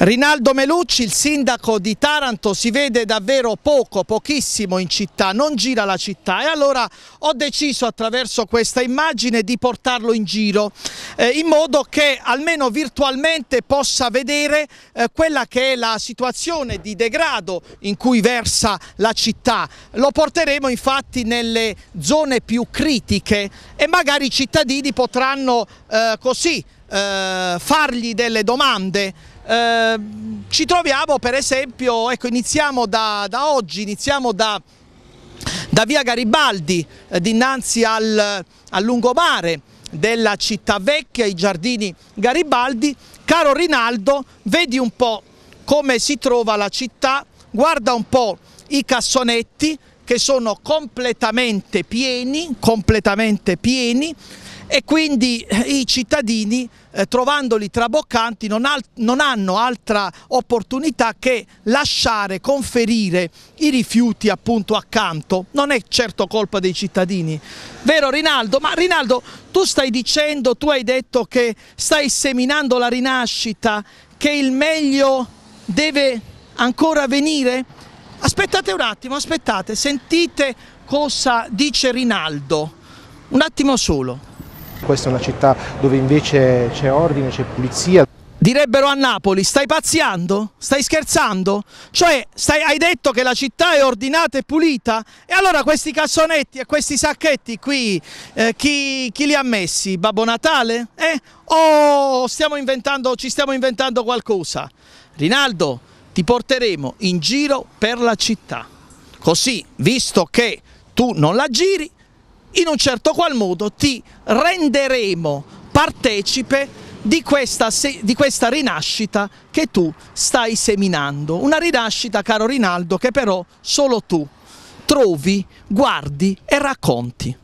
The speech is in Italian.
Rinaldo Melucci, il sindaco di Taranto, si vede davvero poco, pochissimo in città, non gira la città e allora ho deciso attraverso questa immagine di portarlo in giro eh, in modo che almeno virtualmente possa vedere eh, quella che è la situazione di degrado in cui versa la città. Lo porteremo infatti nelle zone più critiche e magari i cittadini potranno eh, così eh, fargli delle domande. Eh, ci troviamo per esempio, ecco, iniziamo da, da oggi, iniziamo da, da via Garibaldi, eh, dinanzi al, al lungomare della città vecchia, i giardini Garibaldi. Caro Rinaldo, vedi un po' come si trova la città, guarda un po' i cassonetti che sono completamente pieni, completamente pieni, e quindi eh, i cittadini eh, trovandoli traboccanti non, al non hanno altra opportunità che lasciare conferire i rifiuti appunto accanto. Non è certo colpa dei cittadini, vero Rinaldo? Ma Rinaldo tu stai dicendo, tu hai detto che stai seminando la rinascita, che il meglio deve ancora venire? Aspettate un attimo, aspettate, sentite cosa dice Rinaldo. Un attimo solo questa è una città dove invece c'è ordine, c'è pulizia. Direbbero a Napoli, stai pazziando? Stai scherzando? Cioè, stai, hai detto che la città è ordinata e pulita? E allora questi cassonetti e questi sacchetti qui, eh, chi, chi, li ha messi? Babbo Natale? Eh? O oh, stiamo inventando, ci stiamo inventando qualcosa? Rinaldo, ti porteremo in giro per la città. Così, visto che tu non la giri, in un certo qual modo ti renderemo partecipe di questa, di questa, rinascita che tu stai seminando. Una rinascita, caro Rinaldo, che però solo tu trovi, guardi e racconti.